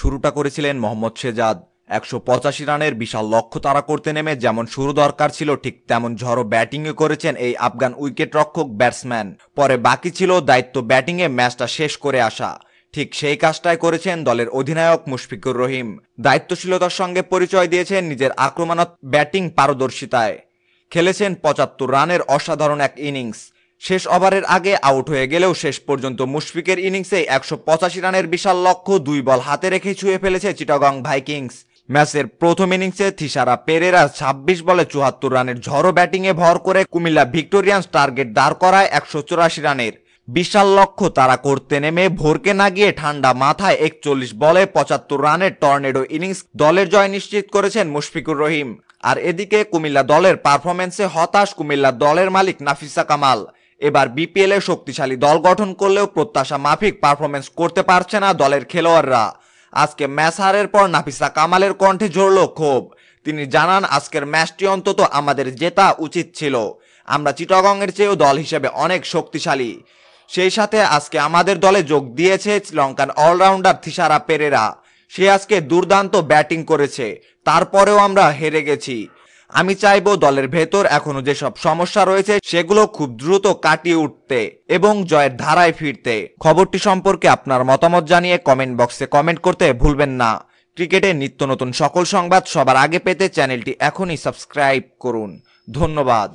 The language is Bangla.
শুরুটা করেছিলেন মোহাম্মদ শেজাদ একশো পঁচাশি রানের বিশাল লক্ষ্য তারা করতে নেমে যেমন শুরু দরকার ছিল ঠিক তেমন ঝড়ো ব্যাটিংয়ে করেছেন এই আফগান উইকেট রক্ষক ব্যাটসম্যান পরে বাকি ছিল দায়িত্ব ব্যাটিংয়ে ম্যাচটা শেষ করে আসা ঠিক সেই কাজটাই করেছেন দলের অধিনায়ক মুশফিকুর রহিম দায়িত্বশীলতার সঙ্গে পরিচয় দিয়েছেন নিজের আক্রমণাত্মক ব্যাটিং পারদর্শিতায় খেলেছেন পঁচাত্তর রানের অসাধারণ এক ইনিংস শেষ ওভারের আগে আউট হয়ে গেলেও শেষ পর্যন্ত মুশফিকের ইনিংসে একশো পঁচাশি রানের বিশাল লক্ষ্য দুই বল হাতে রেখে ছুঁয়ে ফেলেছে চিটাগং ভাইকিংস ম্যাচের প্রথম ইনিংসে থিসারা পেরেরা ২৬ বলে চুয়াত্তর রানের ঝড়ো ব্যাটিংয়ে ভর করে কুমিল্লা ভিক্টোরিয়ান্স টার্গেট দাঁড় করায় একশো রানের বিশাল লক্ষ্য তারা করতে নেমে ভোরকে না গিয়ে ঠান্ডা মাথায় একচল্লিশ বলে পঁচাত্তর রানের টর্নেডো ইনিংস দলের জয় নিশ্চিত করেছেন মুশফিকুর রহিম আর এদিকে কুমিল্লা দলের পারফরমেন্সে হতাশ কুমিল্লা দলের মালিক নাফিসা কামাল এবার বিপিএল এ শক্তিশালী দল গঠন করলেও প্রত্যাশা মাফিক পারফরমেন্স করতে পারছে না দলের খেলোয়াড়রা আজকে ম্যাচ হারের পর নাফিসা কামালের কণ্ঠে জড়ল ক্ষোভ তিনি জানান আজকের ম্যাচটি অন্তত আমাদের জেতা উচিত ছিল আমরা চিটাগংয়ের চেয়েও দল হিসেবে অনেক শক্তিশালী সেই সাথে আজকে আমাদের দলে যোগ দিয়েছে শ্রীলঙ্কার অলরাউন্ডার থিসারা পেরেরা সে আজকে দুর্দান্ত ব্যাটিং করেছে তারপরেও আমরা হেরে গেছি আমি চাইব দলের ভেতর এখনো যেসব সমস্যা রয়েছে সেগুলো খুব দ্রুত কাটিয়ে উঠতে এবং জয়ের ধারায় ফিরতে খবরটি সম্পর্কে আপনার মতামত জানিয়ে কমেন্ট বক্সে কমেন্ট করতে ভুলবেন না ক্রিকেটে নিত্য নতুন সকল সংবাদ সবার আগে পেতে চ্যানেলটি এখনই সাবস্ক্রাইব করুন ধন্যবাদ